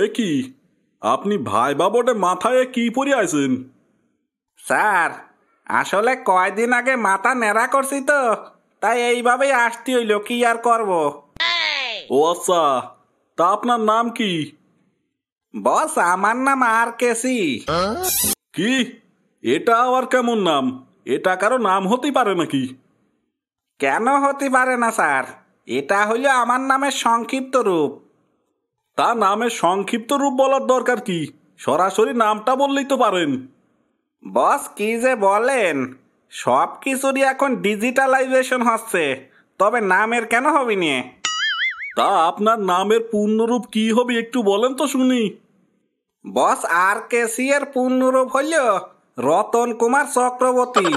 এ কি আপনি ভাই বাবটে মাথায় কি পরে আছেন স্যার আসলে কয়দিন আগে মাথা নেড়া করছি তো তাই এইভাবেই আসতে হইল কি আর করব ও আচ্ছা তা আপনার নাম কি বস আমার নাম আর কেসি কি এটা আবার কেমন নাম এটা কারো নাম হতে পারে নাকি কেন হতে পারে না স্যার এটা হইল আমার নামের সংক্ষিপ্ত রূপ তা নামের সংক্ষিপ্ত রূপ বলার দরকার কি সরাসরি নামটা বললেই তো পারেন বস কি যে বলেন সব কিছুরই এখন ডিজিটালাইজেশন হচ্ছে তবে নামের কেন হবে নিয়ে তা আপনার নামের পূর্ণরূপ কি হবে একটু বলেন তো শুনি বস আর কে সি এর পূর্ণরূপ হইল রতন কুমার চক্রবর্তী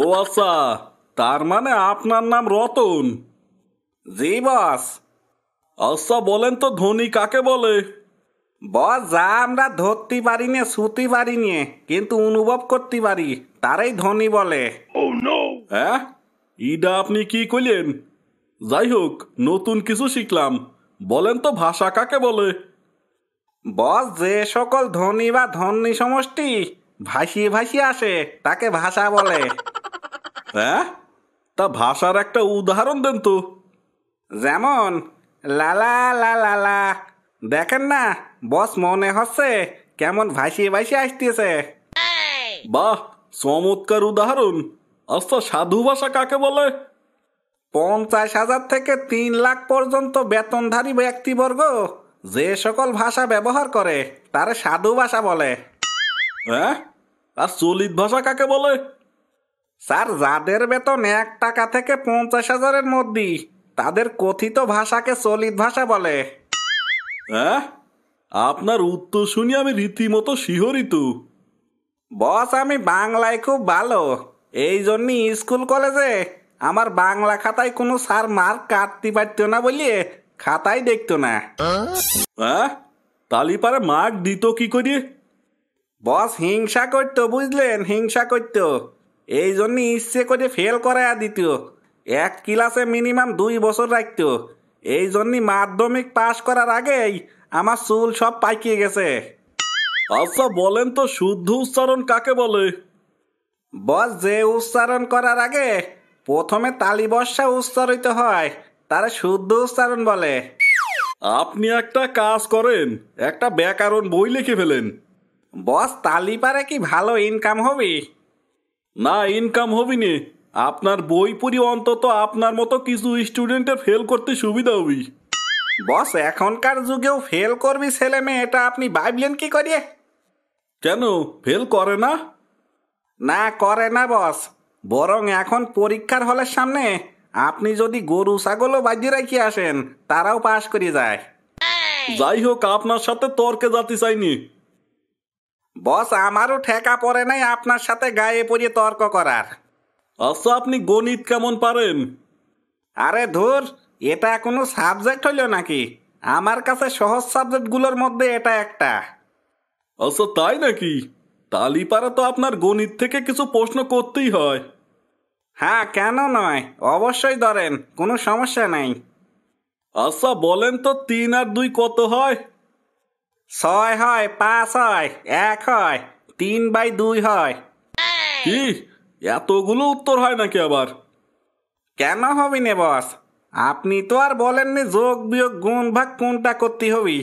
ও আচ্ছা তার মানে আপনার নাম রতন জি বস আচ্ছা বলেন তো ধনী কাকে বলে বস যা আমরা ধরতে পারি নিয়ে শুতে পারি নে কিন্তু অনুভব করতে পারি তারাই ধনী বলে oh, হ্যাঁ ইডা আপনি কি কইলেন যাই হোক নতুন কিছু শিখলাম বলেন তো ভাষা কাকে বলে বস যে সকল ধনী বা ধনী সমষ্টি ভাসিয়ে ভাসিয়ে আসে তাকে ভাষা বলে হ্যাঁ তা ভাষার একটা উদাহরণ দেন তো যেমন লালা লা দেখেন না বস মনে হচ্ছে কেমন ভাসিয়ে ভাসিয়ে আসতেছে বাহ চমৎকার উদাহরণ আচ্ছা সাধু ভাষা কাকে বলে পঞ্চাশ হাজার থেকে তিন লাখ পর্যন্ত বেতনধারী ব্যক্তিবর্গ যে সকল ভাষা ব্যবহার করে তার সাধু ভাষা বলে হ্যাঁ? আর চলিত ভাষা কাকে বলে স্যার যাদের বেতন এক টাকা থেকে পঞ্চাশ হাজারের মধ্যে তাদের কথিত ভাষাকে চলিত ভাষা বলে হ্যাঁ? আপনার উত্তর শুনি আমি রীতিমতো শিহরিত বস আমি বাংলায় খুব ভালো এই জন্য স্কুল কলেজে আমার বাংলা খাতায় কোনো স্যার মার কাটতে পারত না বলিয়ে খাতাই দেখতো না হ্যাঁ? তালিপারে মার্ক দিত কি করি বস হিংসা করতো বুঝলেন হিংসা করতো এই জন্য ইচ্ছে করে ফেল করায়া দিত এক ক্লাসে মিনিমাম দুই বছর রাখতো এই জন্যে মাধ্যমিক পাশ করার আগেই আমার চুল সব পাইকিয়ে গেছে আচ্ছা বলেন তো শুদ্ধ উচ্চারণ কাকে বলে বস যে উচ্চারণ করার আগে প্রথমে তালি বর্ষা উচ্চারিত হয় তার শুদ্ধ উচ্চারণ বলে আপনি একটা কাজ করেন একটা ব্যাকরণ বই লিখে ফেলেন বস তালি পারে কি ভালো ইনকাম হবে না ইনকাম হবি নি আপনার বই পড়ি অন্তত আপনার মতো কিছু স্টুডেন্টের ফেল করতে সুবিধা হবে বস এখনকার যুগেও ফেল করবি ছেলে মেয়ে এটা আপনি ভাবলেন কি করিয়ে কেন ফেল করে না না করে না বস বরং এখন পরীক্ষার হলের সামনে আপনি যদি গরু ছাগলও বাজিয়ে রাখি আসেন তারাও পাশ করে যায় যাই হোক আপনার সাথে তর্কে যাতে চাইনি বস আমারও ঠেকা পড়ে নাই আপনার সাথে গায়ে পড়িয়ে তর্ক করার আচ্ছা আপনি গণিত কেমন পারেন আরে ধর এটা কোনো সাবজেক্ট হইল নাকি আমার কাছে সহজ সাবজেক্টগুলোর মধ্যে এটা একটা আচ্ছা তাই নাকি তালিপাড়া তো আপনার গণিত থেকে কিছু প্রশ্ন করতেই হয় হ্যাঁ কেন নয় অবশ্যই ধরেন কোনো সমস্যা নাই আচ্ছা বলেন তো তিন আর দুই কত হয় ছয় হয় পাঁচ হয় এক হয় তিন বাই দুই হয় কি এতগুলো উত্তর হয় নাকি আবার কেন হবি নে বস আপনি তো আর বলেননি যোগ বিয়োগ গুণ ভাগ কোনটা করতে হবি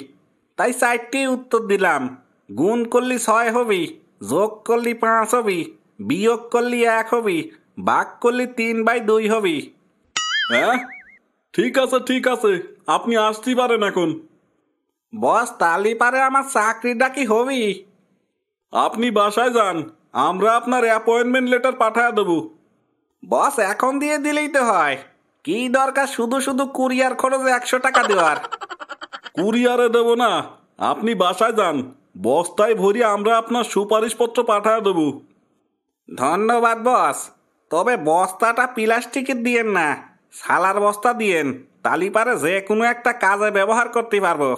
তাই চারটি উত্তর দিলাম গুণ করলি ছয় হবি যোগ করলি পাঁচ হবি বিয়োগ করলি এক হবি বাঘ করলি তিন বাই দুই হবি হ্যাঁ ঠিক আছে ঠিক আছে আপনি আসতেই পারেন এখন বস তালি পারে আমার চাকরিটা কি হবি আপনি বাসায় যান আমরা আপনার অ্যাপয়েন্টমেন্ট লেটার পাঠায় দেবো বস এখন দিয়ে দিলেই তো হয় কি দরকার শুধু শুধু কুরিয়ার খরচ একশো টাকা দেওয়ার কুরিয়ারে দেবো না আপনি বাসায় যান বস্তায় ভরি আমরা আপনার সুপারিশপত্র পাঠায় দেবো ধন্যবাদ বস তবে বস্তাটা প্লাস্টিকের দিয়েন না সালার বস্তা দিয়েন তালিপারে যে কোনো একটা কাজে ব্যবহার করতে পারবো